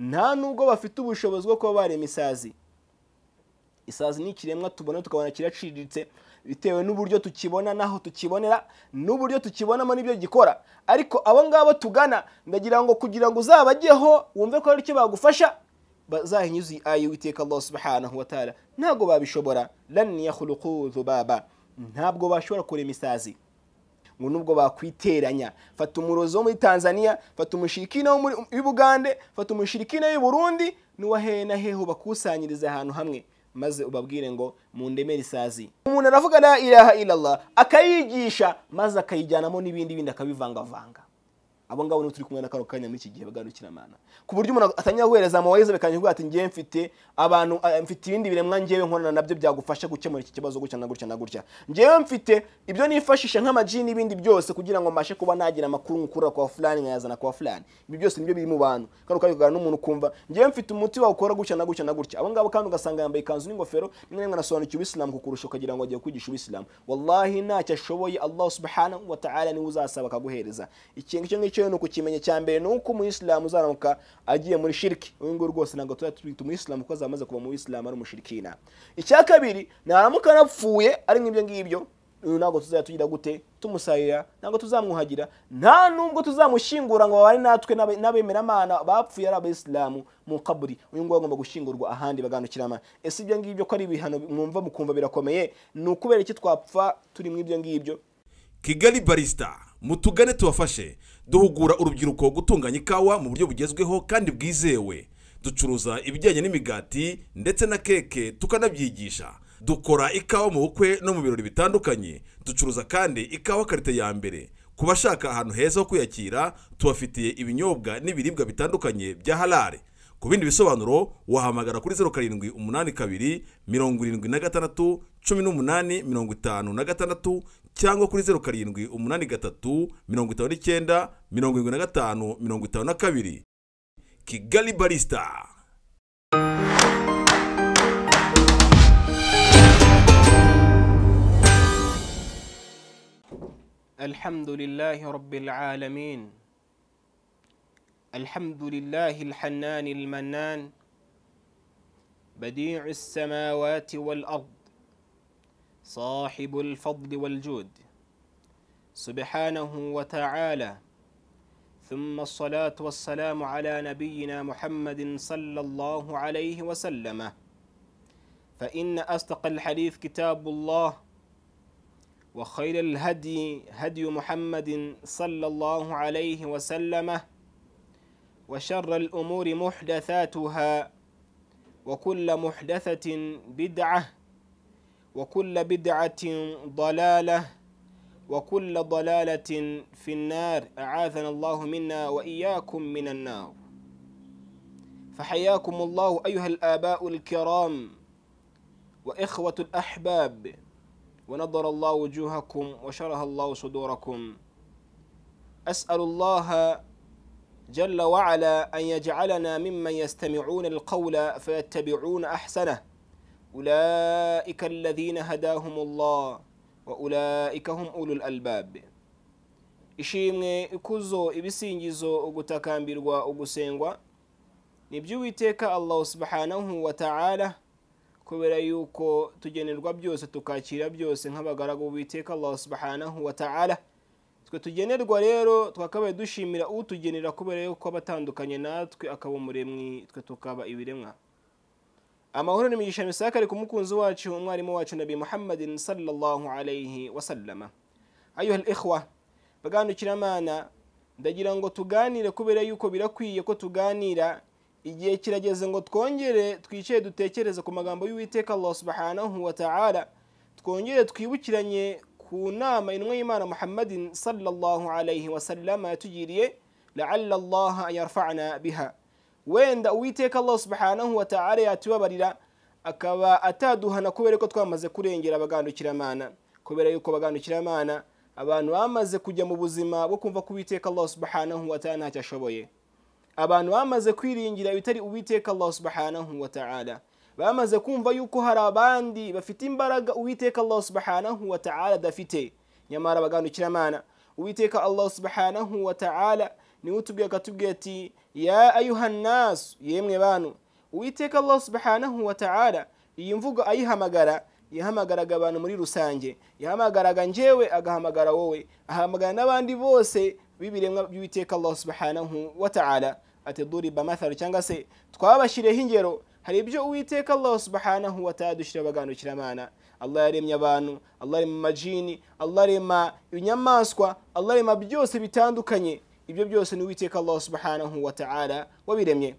nta nubwo bafite ubushobozi bwo kuba barema isazi isazi ni ikiremwa tubona tukabona kiraciriritse bitewe n'uburyo tukibona n'aho tukibonera n'uburyo tukibonamo n'ibyo gikora ariko abo ngabo tugana ndagira ngo kugira ngo uzabajyeho wumve ko ari cyo bagufasha bazahinyuze iyi ayi witeka Allah subhanahu wa ntabwo babishobora lan yakhluqu dhubaba ntabwo bashobora kurema isazi ngo nubwo bakwiteranya fata umurozi wo muri tanzania fata umushirikine w'i bugande fata umushirikine w'i burundi n'uwahehe na hehe bakusanyiriza ahantu hamwe maze ubabwire ngo mundemere isazi umuntu aravuga na iraha irara akayigisha maze akayijyanamo n'ibindi bindi akabivangavanga abo ngabo nibo turi kumwe na kano kanya muri iki gihe bagarukira mana ku buryo umuntu atangira guhereza amawayiza bikanyirwa ati ngiye mfite abantu eh, mfite ibindi biremwa ngiye nkorana nabyo byagufasha gukemura iki kibazo gutya na gutya na gutya ngiye mfite ibyo nifashisha nk'amajini n'ibindi byose kugira ngo mbashe kuba nagira amakuru ngukura kwa fulani nkayazana kwa fulani ibyo byose nibyo biri mu bantu kandi kanya kuganira n'umuntu ukumva ngiye mfite umuti wakora gutya na gutya na gutya abo ngabo kandi ugasanga yambaye ikanzu n'ingofero nimwe nimwe anasobanukiwe ubisilamu kukurusha ukagira ngo agiye kwigisha ubisilamu wallahi ntacyo ashoboye allah subhanahu wa ta'ala niwe uzasaba akaguhereza ikintu icyo ngicyo icyo ni ukukimenyera cya mbere ni uko umuyisilamu uzaramuka agiye muri shiriki uyu nguyu rwose ntabwo tuba twita umuyisilamu kuko azamaze kuba umuyisilamu ari umushirikina icya kabiri naramuka anapfuye ari nk'ibyo ngibyo ntabwo tuzajya tugira gute tumusarira ntabwo tuzamwuhagira nta nubwo tuzamushyingura ngo babane natwe n'abemeramana bapfuye ari abayisilamu mu kaburi uyu nguyu agomba gushyingurwa ahandi baganukirana ese ibyo ngibyo ko ari ibihano mwumva mukumva birakomeye ni ukubera iki twapfa turi mu ibyo ngibyo kigali barisita mu tugane tubafashe duhugura urubyiruko gutunganya ikawa mu buryo bugezweho kandi bwizewe ducuruza ibijyanye n'imigati ndetse na keke tukanabyigisha dukora ikawa mu bukwe no mu birori bitandukanye ducuruza kandi ikawa karite ya mbere ku bashaka ahantu heza ho kwiyakira tubafitiye ibinyobwa n'ibiribwa bitandukanye bya harare ku bindi bisobanuro wahamagara kuri zeru karindwi umunani kabiri mirongo irindwi na gatandatu cumi n'umunani mirongo itanu na gatandatu cyangwa kuri zeru karindwi umunani gatatu mirongo itanu n'icyenda mirongo irindwi na gatanu mirongo itanu na kabiri kigali barisita الحمد لله رب العالمين الحمد لله الحنان المنان بديع السماوات والأرض صاحب الفضل والجود سبحانه وتعالى ثم الصلاة والسلام على نبينا محمد صلى الله عليه وسلم فإن أصدق الحديث كتاب الله وخير الهدي هدي محمد صلى الله عليه وسلم وشر الأمور محدثاتها وكل محدثة بدعة وكل بدعة ضلالة وكل ضلالة في النار أعاذنا الله منا وإياكم من النار فحياكم الله أيها الآباء الكرام وإخوة الأحباب ونضر الله وجوهكم وشره الله صدوركم أسأل الله جل وعلا أن يجعلنا ممن يستمعون القول فيتبعون أحسنه أولئك الذين هداهم الله وأولئك هم أولو الألباب ishimwe ikuzo ibisingizo ugutakambirwa ugusengwa ni by'uwiteka allahu subhanahu wa ta'ala kubera yuko tugenerwa byose tukakira byose nk'abagaragu b'uwiteka Allah subhanahu wa ta'ala twe tugenerwa rero twakabaye dushimira utugenera kubera yuko abatandukanye natwe akaba umuremwi twe tukaba ibiremwa amahoro n'imigisha misaka ari ku mukunzi wacu umwarimu wacu nabi muhammadin sallallahu alayhi wasallama ayuha al ikhwa baganukiramana ndagira ngo tuganire kubera yuko birakwiye ko tuganira igihe kirageze ngo twongere twicaye dutekereze ku magambo y'uwiteka allah subhanahu wa ta'ala twongere twibukiranye ku nama intumwa y'imana muhammadin sallallahu alayhi wasallama yatugiriye laalla allaha an yarfana biha wenda uwiteka allah subhanahu wa ta'ala yatubabarira akaba ataduhana kubera ko twamaze kurengera abagandukiramana kubera yuko abagandukiramanana abantu bamaze kujya mu buzima bwo kumva ko uwiteka allah subhanahu wa ta'ala ntacyo ashoboye abantu bamaze kwiringira ibitari uwiteka allah subhanahu wa ta'ala bamaze kumva yuko hari abandi bafite imbaraga uwiteka allah subhanahu wa ta'ala adafite nyamara abagandukiramanana uwiteka allah subhanahu wa ta'ala niwe utubwiye akatubwira ati ya ayuhannasu yemwe bantu uwiteka allah subhanahu iyi mvugo ayihamagara yahamagaraga abantu muri rusange yahamagaraga njyewe agahamagara wowe ahamagara n'abandi bose b'ibiremwa by'uwiteka allah subhanahu wa ta'ala ateduriba matharu cyangwa se twabashyiriyeho ingero hari ibyo uwiteka allah subhanahu wa ta'ala dushyira allah yaremye abantu allah arema amajini allah arema inyamaswa allah arema byose bitandukanye ibyo byose ni uwiteka allah subhanahu wa ta'ala wabiremye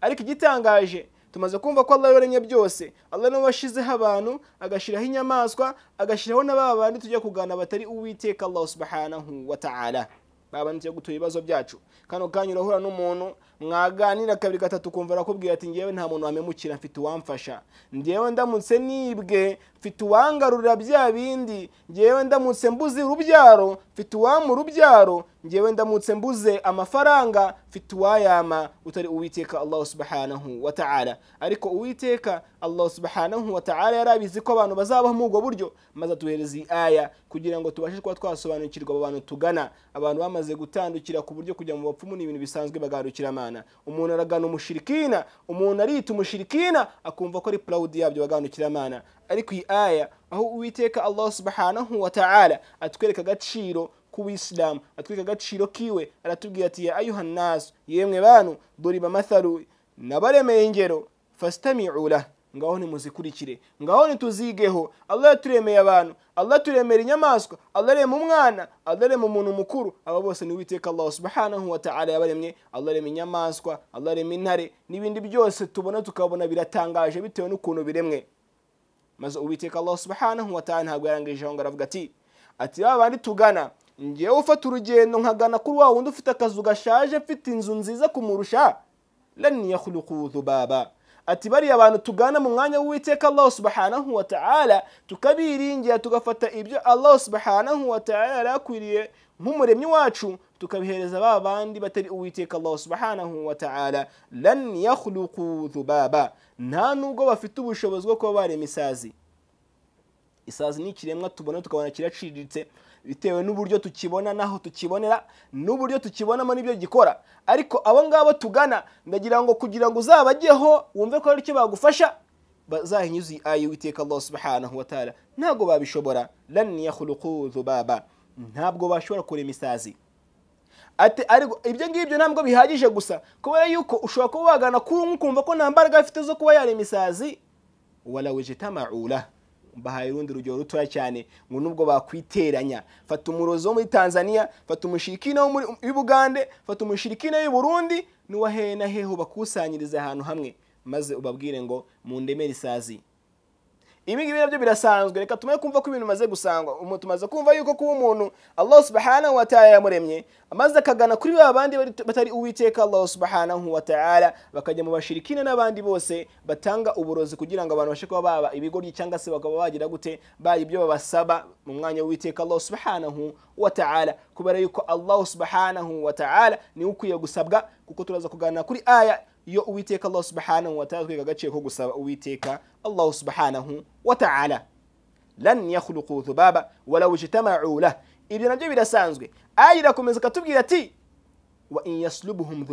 ariko igitangaje tumaze kumva ko allah yaremye byose allah niwe washyizeho abantu agashyiraho inyamaswa agashyiraho na ba bandi tujya kugana batari uwiteka allah subhanahu wa ta'ala babandi tujya gutura ibibazo byacu kano kanya urahura n'umuntu mwaganira kabiri gatatu ukumva arakubwira ati ngewe nta muntu wamemukira mfite uwamfasha ngewe ndamutse nibwe mfite uwangarurira bya bindi ngewe ndamutse mbuze urubyaro mfite uwama urubyaro ngewe ndamutse mbuze amafaranga mfite uwayama utari uwiteka allahu subhanahu wa ta'ala ariko uwiteka allahu subhanahu wa ta'ala yari abizi ko abantu bazabaho muri ubwo buryo maze atuhereza aya kugira ngo tubashe kuba twasobanukirwa abo bantu tugana abantu bamaze gutandukira ku buryo kujya mu bapfumu ni ibintu bisanzwe bagarukiramana umuntu aragana umushirikina umuntu arita umushirikina akumva ko ari purawudi yabyo baganukiramana ari ku aya aho uwiteka allah subhanahu wa ta'ala atwereka agaciro k'uwisilamu atwereka agaciro kiwe aratubwira ati ya ayuhannasu yemwe bantu doriba matharu nabaremeye ingero fasitami'u lahu ngaho ntimuzikurikire ngaho ntituzigeho allah yaturemeye abantu allah turemera inyamaswa allah arema umwana allah arema umuntu mukuru aba bose ni uwiteka allah subhanahu wa ta'ala yabaremye allah arema inyamaswa allah arema intare n'ibindi byose tubona tukabona biratangaje bitewe n'ukuntu biremwe maze uwiteka allah subhanahu wa ta'ala ntabwo yarangije ngo aravuga ati ati ba bandi tugana ngewe ufata urugendo nkagana kuri wa wundi ufite akazu gashaje mfite inzu nziza kumurusha lan yakhluqu dhubaba ati bariya bantu tugana mu mwanya w'uwiteka allah subhanahu wa ta'ala tukabiringira tugafata ibyo allah subhanahu wa yari akwiriye nk'umuremyi wacu tukabihereza ba bandi batari uwiteka allah subhanahu wa ta'ala lan yakhluqu nta nubwo bafite ubushobozi bwo kuba barema isazi isazi ni ikiremwa tubona tukabona kiraciriritse bitewe n'uburyo tukibona n'aho tukibonera n'uburyo tukibonamo n'ibyo gikora ariko abo ngabo tugana ndagira ngo kugira ngo uzabajyeho wumve ko hari icyo bagufasha bazahinyuze ayo witeka Allah subhanahu wa ta'ala ntabwo babishobora lan yakhluqu dhubaba ntabwo bashobora kure imisazi ati ariko ibyo ngibyo ntabwo bihagije gusa kubera yuko ushobora kuba wagana kuri umwe ukumva ko nta mbaraga afite zo kuba yari imisazi wala wajtama'u lahu mbahaye urundi rugero rutoya cyane ngo nubwo bakwiteranya fata umurozi wo muri tanzania fata umushirikina w'i bugande fata umushirikina w'i burundi n'uwahehe na hehe bakusanyiriza ahantu hamwe maze ubabwire ngo mundemere isazi ibi ngibi nabyo birasanzwe reka tumaze kumva ko ibintu bimaze gusangwa umuntu tumaze kumva yuko kuba umuntu allah subhanahu wa yamuremye amaze akagana kuri ba bandi batari uwiteka allah subhanahu wa bakajya mu bashirikine n'abandi bose batanga uburozi kugira ngo abantu bashe kuba baba ibigori cyangwa se bakaba bagira gute bayi ibyo babasaba mu mwanya w'uwiteka allah subhanahu wa kubera yuko allah subhanahu wa niwe ukwiye gusabwa kuko turaza kuganira kuri aya iyo uwiteka allah subhanahu wa ta'ala agaciro ko gusaba uwiteka allah subhanahu wa ta'ala lan baba dhubaba walaw ijtama'u lah ibyo nabyo birasanzwe aya irakomeza ikatubwira ati wa in yaslubuhum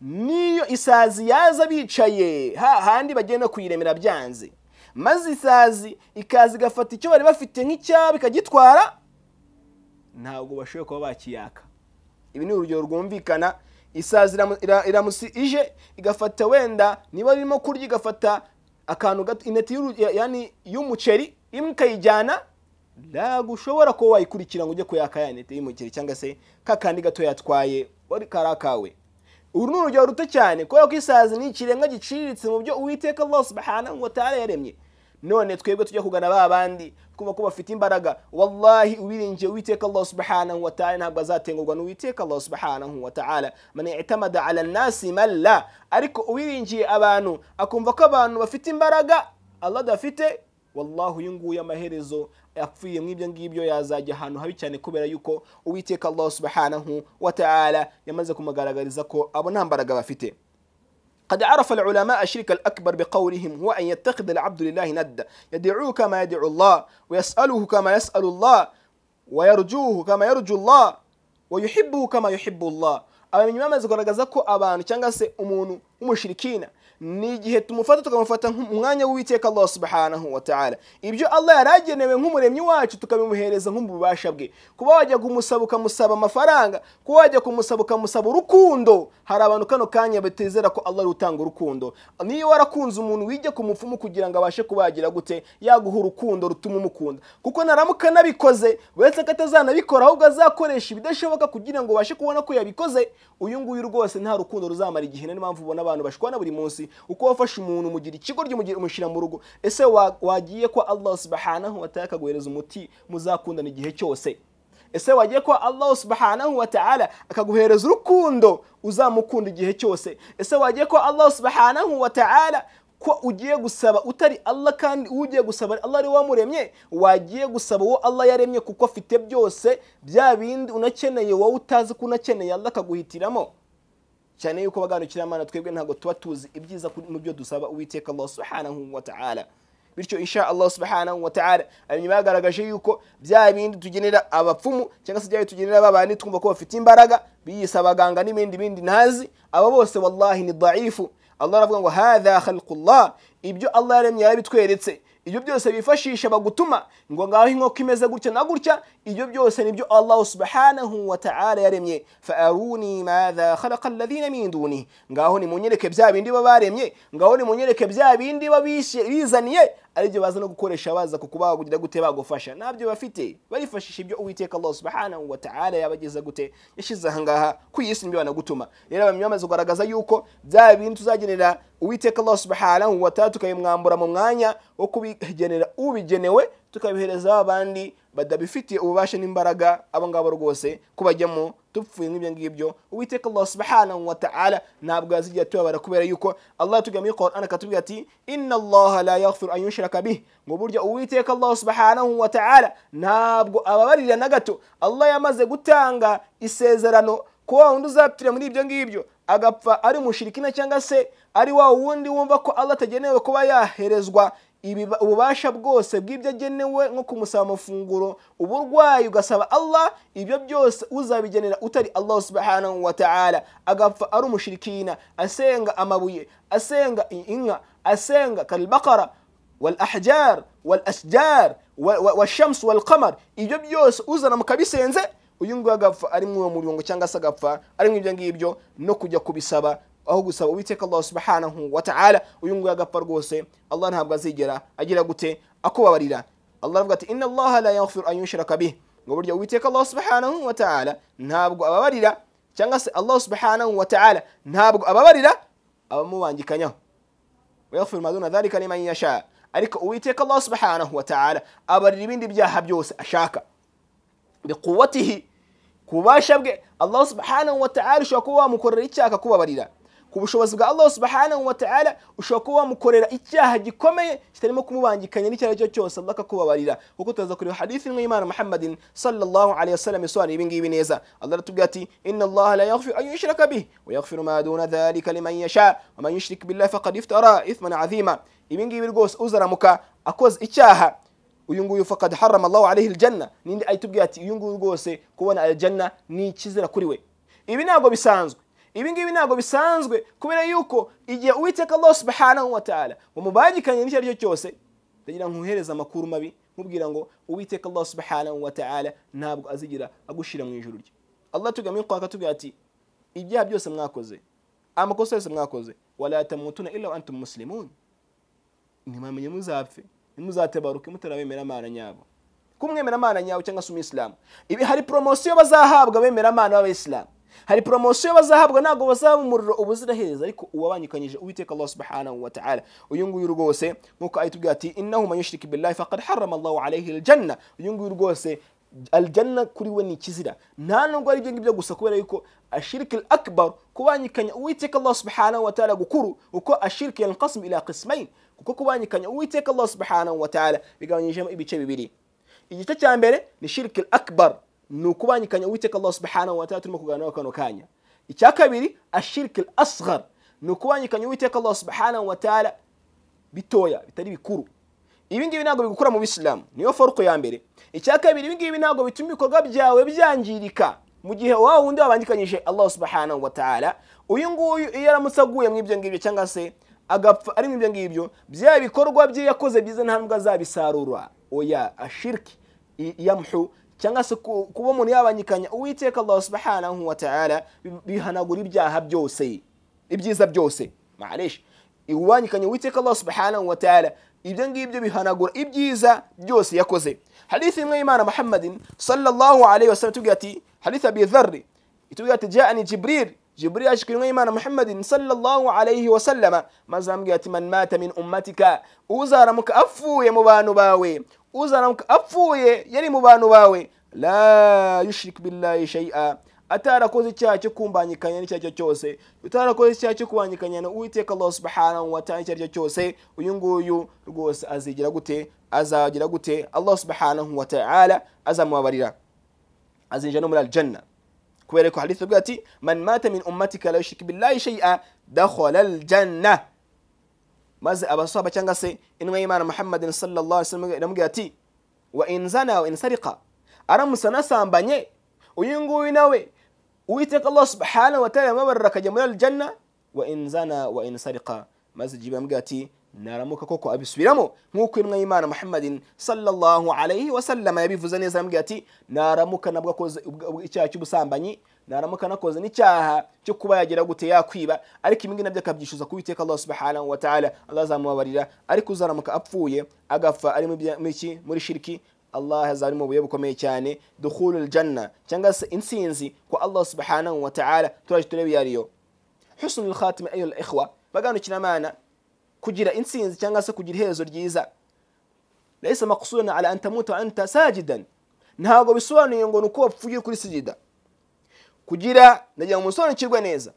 niyo isazi yaza bicaye ha handi bagenda kuyiremera byanze maze isazi ikaza igafata icyo bari bafite nk'icyabo ikagitwara ntabwo bashobora kuba bakiyaka ibi ni urugero rwumvikana isazi iramusi ije igafata wenda niba ririmo kurya igafata akantu gato ineti y'umuceri imwe ikayijyana ntabwo ushobora kuba wayikurikira ngo ujye kuyaka ya ineti y'umuceri cyangwa se ka kandi gato yatwaye wari kari akawe uru ni urugero ruto cyane kubera ko isazi ni ikiremwa giciriritse mu byo uwiteka Allah Bahana ngo ta'ala yaremye none twebwe tujya kugana ba bandi twumva ko bafite imbaraga wallahi ubiringiye uwiteka allah subhanahu wa ntabwo azatengurwa n'uwiteka allah subhanahu wa ta'ala i'tamada ala nasi ariko uwiringiye abantu akumva ko abantu bafite imbaraga allah adafite wallahu uyu nguyu amaherezo apfuye mu ibyo ngibyo yazajya ahantu habi cyane kubera yuko uwiteka allah subhanahu wa yamaze kumugaragariza ko abo nta mbaraga bafite قد عرف العلماء الشرك الأكبر بقولهم هو أن يتخذ العبد لله ندا يدعوه كما يدعو الله ويسأله كما يسأل الله ويرجوه كما يرجو الله ويحبه كما يحب الله abanyuma bamaze kugaragaza ko أبان cyangwa se w'umushirikina ni igihe tumufata tukamufata nk'umwanya w'uwiteka allah subhanahu wa ta'ala ibyo allah yari agenewe nk'umuremyi wacu tukabimuhereza nk'ububasha bwe kuba wajya kumusaba ukamusaba amafaranga kuba wajya kumusaba ukamusaba urukundo hari abantu kano kanya batizera ko allah ari utanga urukundo niyo warakunze umuntu wijya ku mupfumu kugira ngo abashe kuba gute yaguha urukundo rutuma umukunda kuko naramuka anabikoze uretse ko atazanabikora ahubwo azakoresha ibidashoboka kugira ngo ubashe kubona ko yabikoze uyu nguyu rwose nta rukundo ruzamara igihe niyo mpamvu ubona abantu bashwana buri munsi uko wafashe umuntu umugira ikigo umushyira mu rugo ese wagiye ko allah subhanahu wa akaguhereza umuti muzakundana igihe cyose ese wagiye ko allah subhanahu wa akaguhereza urukundo uzamukunda igihe cyose ese wagiye ko allah subhanahu wa ko ugiye gusaba utari allah kandi ugiye gusaba allah ari wamuremye wagiye gusaba uwo allah yaremye kuko afite byose bya bindi unakeneye wowe utazi ko unakeneye allah akaguhitiramo cyane yuko baganukira amana twebwe ntabwo tuba tuzi ibyiza mu byo dusaba uwiteka allah subhanahu wa ta'ala bityo insha allah subhanahu wa ta'ala abanyuma bagaragaje yuko bya bindi tugenera abapfumu cyangwa se bya tugenera babandi twumva ko bafite imbaraga biyisa abaganga n'ibindi bindi ntazi aba bose wallahi ni dhaifu allah aravuga ngo hadha khalqullah ibyo allah yaremye yarabitweretse ibyo byose bifashisha bagutuma ngo ngaho inkoko imeze gutya na gutya ibyo byose nibyo allah subhanahu wa ta'ala yaremye fa aruni madha khalaqa alladhina min dunihi ngaho munyereke bya bindi baba baremye ngaho munyereke bya bindi babizaniye aribyo baza no gukoresha baza kukubaha kugira gute bagufasha nabyo bafite barifashisha ibyo uwiteka allah subhanahu wa ta'ala yabageza gute yashyize ahangaha ku iyi si nibyo banagutuma rero abamyi bamaze kugaragaza yuko bya bintu uzagenera uwiteka allah subhanahu wa ta'ala tukabimwambura mu mwanya wo kubigenera ubigenewe tukabihereza abandi badabifitiye ububasha n'imbaraga abo ngabo rwose kubajyamo tupfuye nk'ibyo ngibyo uwiteka allah subhanahu wa ta'ala ntabwo yazijya tubabara kubera yuko allah yatubwiye muri korana akatubwira ati inna allah la yafuru an kabihe bih ngo burya uwiteka allah subhanahu wa ta'ala ntabwo ababarira na gato allah yamaze gutanga isezerano ko wa wundi uzapfira muri ibyo ngibyo agapfa ari umushirikina cyangwa se ari wa wundi wumva ko allah atagenewe kuba yaherezwa ububasha bwose bw'ibyo agenewe nko kumusaba amafunguro uburwayi ugasaba allah ibyo byose uzabigenera utari allah subhanahu wa ta'ala agapfa ari umushirikina asenga amabuye asenga inka asenga kalbakara wal ahjar wal asjar washamsu wal qamar ibyo byose uzana mukabisenze uyu nguyu agapfa ari muri uwo murongo cyangwa se agapfa ari mu ibyo ngibyo no kujya kubisaba aho gusaba uwiteka allah subhanahu wataala uyu nguyu agapfa rwose allah ntabwo azigera agira gute akubabarira allah avuga ati inna allaha la yaghfiru an yushraka bih ngo burya uwiteka allah subhanahu wataala ntabwo ababarira cyangwa se allah subhanahu wataala ntabwo ababarira abamubangikanyaho wayaghfiru maduna dhalika liman yasha ariko uwiteka allah subhanahu wataala abarira ibindi byaha byose ashaka biquwatihi ku bubasha bwe allah subhanahu wataala ushobora kuba wamukorera icyaha akakubabarira kubushobozi bwa Allah subhanahu wa ta'ala ushobora kuba mukorera icyaha gikomeye kitarimo kumubangikanya n'icyo ari cyo cyose Allah akakubabarira kuko tuzaza kureba hadithi imwe y'Imana Muhammadin sallallahu alayhi wasallam isobanura ibi ngibi neza Allah aratubwira ati inna Allah la yaghfi an yushraka bihi wa yaghfiru ma duna dhalika liman yasha wa man yushrik billahi faqad iftara ithman azima ibi ngibi rwose uzaramuka akoze icyaha uyu nguyu faqad harama Allah alayhi aljanna nindi ayitubwira ati uyu nguyu rwose kubona aljanna ni ikizira kuri we ibi ntabwo bisanzwe ibi ngibi ntabwo bisanzwe kubera yuko igihe uwiteka allah subhanahu wa ta'ala umubangikanye n'icyo ari cyo cyose ndagira nkuhereze amakuru mabi nkubwira ngo uwiteka allah subhanahu wa ntabwo azigira agushira mu ijuru rye allah tugamye kwaka tubwira ati ibyaha byose mwakoze amakosa yose mwakoze wala tamutuna illa wa antum muslimun ntimwamenye muzapfe ntimuzatebaruke mutarabemera amana nyabo kumwemera amana nyawe cyangwa se umuyisilamu ibi hari poromosiyo bazahabwa bemera amana b'abayisilamu hari promotion bazahabwa nago bazaba umuriro ubuziraherezo ariko uwabanyikanyije uwiteka allah subhanahu wa ta'ala uyu nguyu rwose nk'uko ayitubwira ati innahu man yushrik billahi faqad harrama allahu alayhi aljanna uyu nguyu rwose aljanna kuri we ni kizira nta nubwo ari byo ngibyo gusa kubera yuko ashirik alakbar akbar kubanyikanya uwiteka allah subhanahu wa ta'ala gukuru uko ashirik yanqasm ila qismayn kuko kubanyikanya uwiteka allah subhanahu wa ta'ala bigabanyijemo ibice bibiri igice cya mbere ni shiriki alakbar ni ukubangikanya uwiteka allah subhanahu wa ta'ala turimo kuganiraho kano kanya icya kabiri ashiriki asghar ni ukubangikanya uwiteka allah subhanahu wa ta'ala bitoya bitari bikuru ibi ngibi ntabwo bigukura mu bisilamu niyo foruko ya mbere icya kabiri ibi ngibi ntabwo bituma ibikorwa byawe byangirika mu gihe wowe wundi wabangikanyije allah subhanahu wa ta'ala uyu nguyu iyo aramutse aguye mu ibyo ngibyo cyangwa se agapfa ari mu ibyo ngibyo bya bikorwa bye yakoze byiza nta nubwo azabisarura oya ashiriki yamhu cyangwa se kuba umuntu yabanyikanya uwiteka allah subhanahu wa ta'ala bihanagura ibyaha byose ibyiza byose mareshi iwanyikanya uwiteka allah subhanahu wa ta'ala ibyo ngibyo bihanagura ibyiza byose yakoze hadithi imwe y'imana muhammadin sallallahu alayhi wasallam tubwira ati hadithi abi dharri itubwira ati jaani jibril جبريل أشكي إيمان محمد صلى الله عليه وسلم ما زام من مات من أمتك أوزار مكأفو يا مبانو باوي uzanamuka apfuye yari mu bantu bawe la yushrik billahi shay'a atarakoze icyaha cyo kumbanyikanya n'icyo cyo cyose utarakoze icyaha cyo kubanyikanya na uwiteka allah subhanahu wa ta'ala icyo ari cyo cyose uyu nguyu rwose azigira gute azagira gute allah subhanahu wa ta'ala azamubabarira azinjira no muri aljanna kubera ko hadith ati man mata min ummatika la yushrik billahi shay'a dakhala aljanna maze abasaba cyangwa se intumwa y'imana muhammadin sallallahu alaihi wasallam iramubwira ati wa inzana wa insarika aramutse anasambanye uyu nguyu nawe uwiteka allah subhanahu wa ta'ala yamubarira akajya muri aljanna wa inzana wa insarika maze jibu aramubwira ati naramuka koko abisubiramo nk'uko intumwa y'imana muhammadin sallallahu alaihi wasallam yabivuze neza aramubwira ati naramuka nabwo akoze icyaha cy'ubusambanyi naramuka anakoze n'icyaha cyo kuba yagira gute yakwiba ariko ibi nabyo akabyishyuza ku witeka allah subhanahu wa ta'ala allah azamubabarira ariko uzaramuka apfuye agapfa ari muri shiriki allah azari mu buye bukomeye cyane dukhulul janna cyangwa se insinzi kwa allah subhanahu wa ta'ala turaje turebe iyo ariyo husnul khatima ayul ikhwa baganukira amana kugira insinzi cyangwa se kugira iherezo ryiza laysa maqsudan ala an tamuta anta sajidan ntabwo bisobanuye ngo ni uko wapfuye kuri sijida kugira ndagira ngo musobanukirwe neza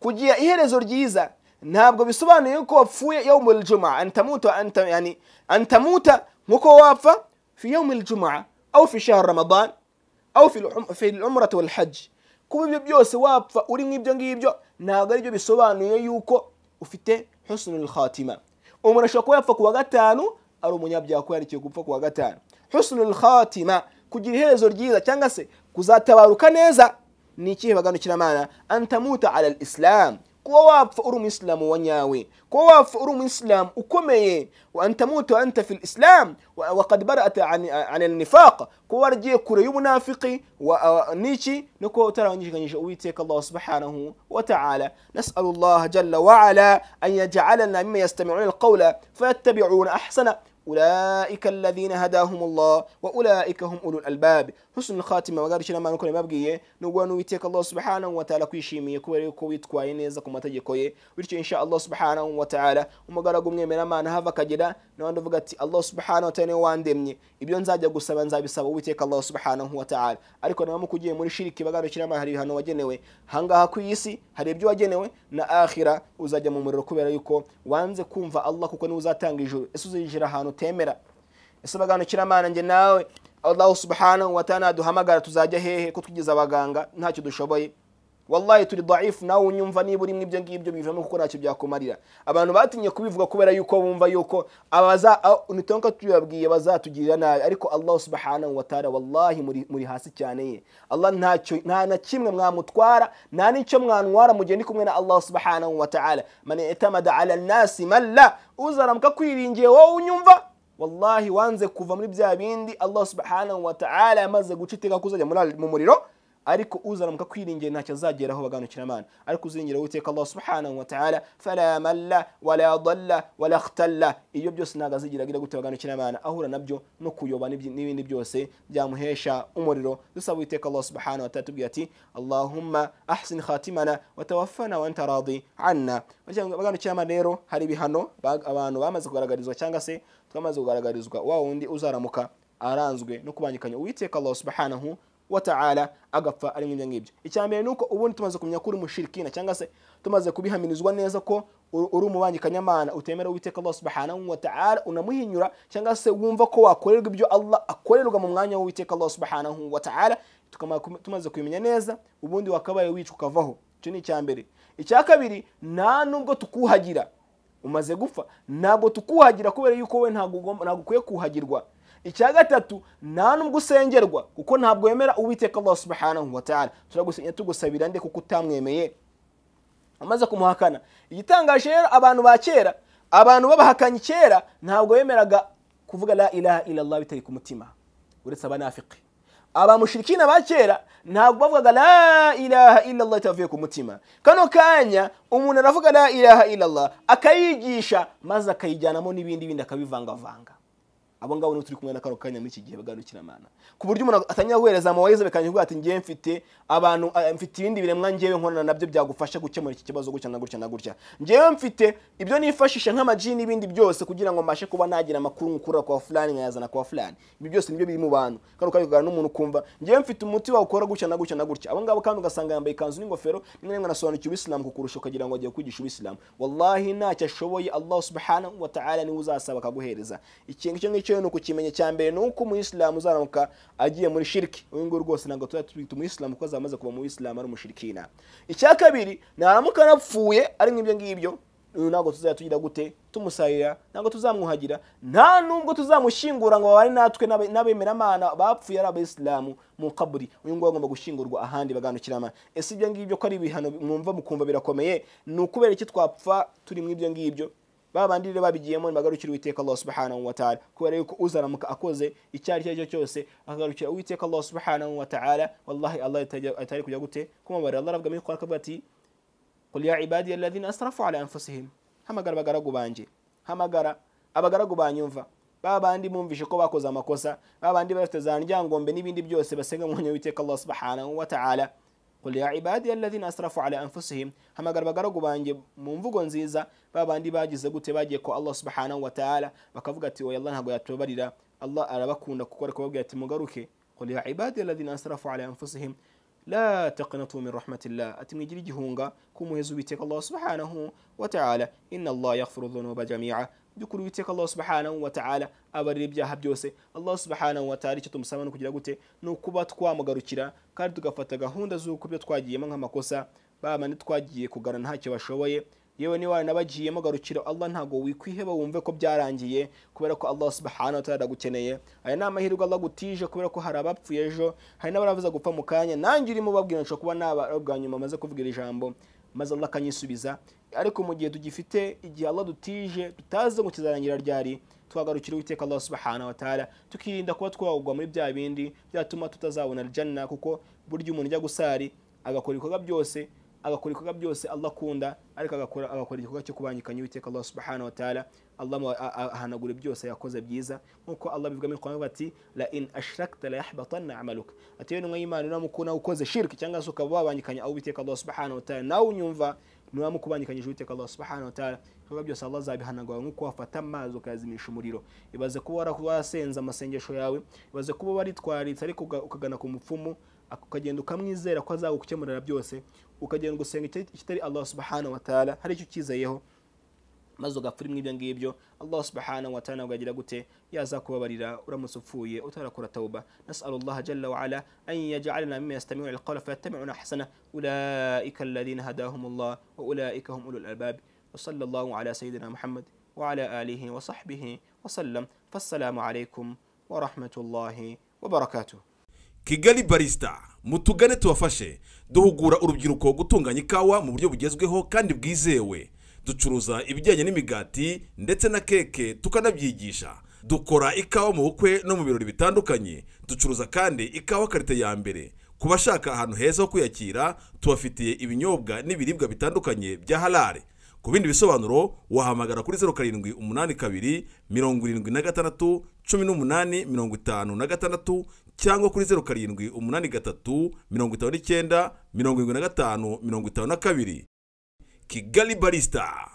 kugira iherezo ryiza ntabwo bisobanuye ko wapfuye yawumul jumaa antamuta anta yani antamuta nkuko wapfa fi yawmil juma au fi shahr ramadan au fi fi al-umra wal hajj kuba ibyo byose wapfa uri mw'ibyo ngibyo ntabwo ari byo bisobanuye yuko ufite husnul khatima umuntu ashobora kuba yapfa kuwa gatanu ari umunyabyaha ko yandikiwe gupfa kuwa gatanu husnul khatima kugira iherezo ryiza cyangwa se kuzatabaruka neza نيتشي بغانو تشينا مانا ان تموت على الاسلام كو واب مسلم ونياوي كو واب فقرو مسلم وكومي وان تموت انت في الاسلام وقد برأت عن عن النفاق كو ورجي كريو منافقي ونيتشي نكو ترى نيتشي ويتيك الله سبحانه وتعالى نسأل الله جل وعلا ان يجعلنا ممن يستمعون القول فيتبعون احسن أولئك الذين هداهم الله وأولئك هم أولو الألباب حسن الخاتمة وقال شنا ما نكون مبقية نوانو يتيك الله سبحانه وتعالى كوي شيمي كوي كوي تكوين يزاكم يعني تجي كوي إن شاء الله سبحانه وتعالى وما قال قمنا من ما نهافك جدا n'abandi uvuga ati allah subhanahu wa ta'ala niwe wandemye ibyo nzajya gusaba nzabisaba uwiteka allah subhanahu wa ta'ala ariko nawe mukugiye muri shiriki bagarukira hari ibihano wagenewe hangaha ku isi hari ibyo wagenewe na ahira uzajya mu muriro kubera yuko wanze kumva allah kuko niwe uzatanga ijuru ese uzinjira ahantu utemera ese baganukira njye nawe allah subhanahu wa ta'ala duhamagara tuzajya hehe ko tugize abaganga ntacyo dushoboye wallahi turi daifu nawe unyumva niba urimo ibyo ngibyo bivamo kuko ntacyo byakumarira abantu batinye kubivuga kubera yuko bumva yuko nitonka tubabwiye bazatugirira nabi ariko allah subhanahu wataala wallahi muri hasi cyane ye allah ntacyo nta na kimwe mwamutwara nta n'icyo mwantwara mu gihe ndi kumwe na allah subhanahu wataala man itamada ala nnasi malla uzaramuka kwiringiye wowe unyumva wallahi wanze kuva muri bya bindi allah subhanahu wataala yamaze guca iteka kuzajya mu muriro ariko uzaramuka kwiringiye ntacyo azageraho baganukira imana ariko uzingira witeka allah subhanahu wa ta'ala fala malla wala dalla wala ikhtalla iyo byose ntago azigira gira gute baganukira imana ahura nabyo no kuyoba n'ibindi byose byamuhesha umuriro dusaba witeka allah subhanahu wa ta'ala tubwiye ati allahumma ahsin khatimana wa tawaffana wa anta radi anna baganukira imana rero hari ibihano abantu bamaze kugaragarizwa cyangwa se twamaze kugaragarizwa wa wundi uzaramuka aranzwe no kubangikanya uwiteka allah subhanahu wa ta'ala agapfa ari nk'ibyo ngibyo icya mbere ni uko ubundi tumaze kumenya ko uri mushirikina cyangwa se tumaze kubihamirizwa neza ko uri umubanyi kanyamana utemera uwiteka allah subhanahu wa unamuhinyura cyangwa se wumva ko wakorerwa ibyo allah akorerwa mu mwanya w'uwiteka allah subhanahu wa tumaze kubimenya neza ubundi wakabaye wicwa ukavaho icyo ni icya mbere icya kabiri nta nubwo tukuhagira umaze gupfa ntabwo tukuhagira kubera yuko we ntabwo ukwiye kuhagirwa icya gatatu nta nubwo usengerwa kuko ntabwo wemera uwiteka Allah subhanahu wa ta'ala turagusenya tugusabira nde kuko utamwemeye amaze kumuhakana igitangaje rero abantu ba kera abantu babahakanye kera ntabwo bemeraga kuvuga la ilaha illallah bitari ku mutima uretse abanafiki abamushirikina ba kera ntabwo bavugaga la ilaha illallah itavuye ku mutima kano kanya umuntu aravuga la ilaha illallah akayigisha maze akayijyanamo n'ibindi bindi akabivangavanga abo ngabo nibo turi kumwe na kano kanya muri iki gihe bagarukira mana ku buryo umuntu atanya guhereza amawayiza bikanyirwa ati ngiye mfite abantu eh, mfite ibindi biremwa ngewe nkorana nabyo byagufasha gukemura iki kibazo gutya na gutya na gucya ngiye mfite ibyo nifashisha nk'amajini n'ibindi byose kugira ngo mashe kuba nagira amakuru nkukura kwa fulani nkayazana kwa fulani ibi byose nibyo biri mu bantu kano kanya ukaganira n'umuntu ukumva ngiye mfite umuti wa wawukora gucya na gucya na gucya abo ngabo kandi ugasanga yambaye ikanzu n'ingofero nimwe nimwe rimwe anasobanukiwe ubisilamu kukurusha ukagira ngo agiye kwigisha ubisilamu wallahi ntacyo ashoboye allah subhanahu wa ta'ala niwe uzasaba akaguhereza ikintu icyo ngicyo icyo ni ukukimenya cya mbere ni uko umuyisilamu uzaramuka agiye muri shiriki uyu nguyu rwose ntabwo tuba twita umuyisilamu kuko azamaze kuba umuyisilamu ari umushirikina icya kabiri naramuka anapfuye ari nk'ibyo ngibyo ntabwo tuzajya tugira gute tumusarira ntabwo tuzamwuhagira nta nubwo tuzamushyingura ngo babane natwe n'abemeramana bapfuye ari abayisilamu mu kaburi uyu nguyu agomba gushyingurwa ahandi baganukirana ese ibyo ngibyo ko ari ibihano mwumva mukumva birakomeye ni ukubera iki twapfa turi mu ibyo ngibyo babandirire babigiyemo bagarukira uwiteka allah subhanahu wa ta'ala kubera yuko uzaramuka akoze icyo ari cyo cyose akagarukira uwiteka allah subhanahu wa ta'ala wallahi allah atari kujya gute kumubarira allah aravuga muri kwa kavuga ati qul ya ibadi alladhina asrafu ala anfusihim hamagara abagaragu banje hamagara abagaragu banyumva babandi mumvishe ko bakoze amakosa babandi bafite za ndyangombe n'ibindi byose basenga mu nyuma witeka allah subhanahu wa ta'ala qul ya ibadi alladhina asrafu ala anfusihim hamagara abagaragu banje mu mvugo nziza babandi bagize gute bagiye ko allah subhanahu wa ta'ala bakavuga ati oya allah ntabwo yatubabarira allah arabakunda kuko ariko babwira ati mugaruke qul ya ibadi alladhina asrafu ala anfusihim la taqnatu min rahmatillah ati mwigira igihunga kumuheza uwiteka allah subhanahu wa ta'ala inna allah yaghfiru dhunuba jami'a by'ukuri uwiteka allah subhanahu wa ta'ala abarira ibyaha byose allah subhanahu wa ta'ala icyo tumusaba ni ukugira gute ni ukuba twamugarukira kandi tugafata gahunda z'uko ibyo twagiyemo nk'amakosa bamani ntitwagiye kugana ntacyo bashoboye yewe niba waranabagiyemo garukira allah ntabwo wikwiheba wumve ko byarangiye kubera ko allah subhanahu wa ta'ala aragukeneye aya ni amahirwe allah gutije kubera ko hari abapfuye ejo hari n'abaravuza gupfa mu kanya nanjye urimo ubabwira nshobora kuba naba nyuma maze kuvugira ijambo maze allah akanyisubiza ariko mu gihe tugifite igihe Allah dutije tutazi ngo kizarangira ryari twagarukira uwiteka Allah subhanahu wa ta'ala tukirinda kuba twagwa muri bya bindi byatuma tutazabona aljanna kuko buryo umuntu ujya gusari agakora ibikorwa byose agakora ibikorwa byose Allah akunda ariko agakora agakora igikorwa cyo kubangikanya uwiteka Allah subhanahu wa ta'ala Allah ahanagura byose yakoze byiza nkuko Allah bivuga mu Qur'an bati la in ashrakta la yahbatanna amaluk atiyo n'imana uramukuna ukoze shirki cyangwa se ukaba wabangikanya uwiteka Allah subhanahu wa ta'ala nawe unyumva niba mukubangikanyije uwiteka allah subhanahu wa ta'ala ibikorwa byose allah azabihanagura nk'uko wafata amazi ukayazimisha umuriro ibaze kuba warasenze amasengesho yawe ibaze kuba waritwaritse ariko ukagana ku mupfumu ukagenda ukamwizera ko azagukemurira byose ukagenda gusenga ikitari allah subhanahu wa ta'ala hari icyo ucyizeyeho maze ugapfura ibyo ngibyo allah subhanahu wa ta'ala ugagira gute yaza kubabarira uramutse upfuye utarakora tauba nas'alu allah jalla wa ala an yaj'alna mimma yastami'una alqawla fayattabi'una ahsana ulaika alladhina hadahum allah wa ulaika hum ulul albab wa sallallahu ala sayyidina muhammad wa ala alihi wa sahbihi wa sallam fassalamu فالسلام wa rahmatullahi wa barakatuh kigali barista mutugane tubafashe duhugura urubyiruko gutunganya ikawa mu buryo bugezweho kandi bwizewe ducuruza ibijyanye n'imigati ndetse na keke tukanabyigisha dukora ikawa mu bukwe no mu birori bitandukanye ducuruza kandi ikawa karite ya mbere ku bashaka ahantu heza ho kwiyakira tubafitiye ibinyobwa n'ibiribwa bitandukanye bya harare ku bindi bisobanuro wahamagara kuri zeru karindwi umunani kabiri mirongo irindwi na gatandatu cumi n'umunani mirongo itanu na gatandatu cyangwa kuri zeru karindwi umunani gatatu mirongo itanu n'icyenda mirongo irindwi na gatanu mirongo itanu na kabiri que galibarista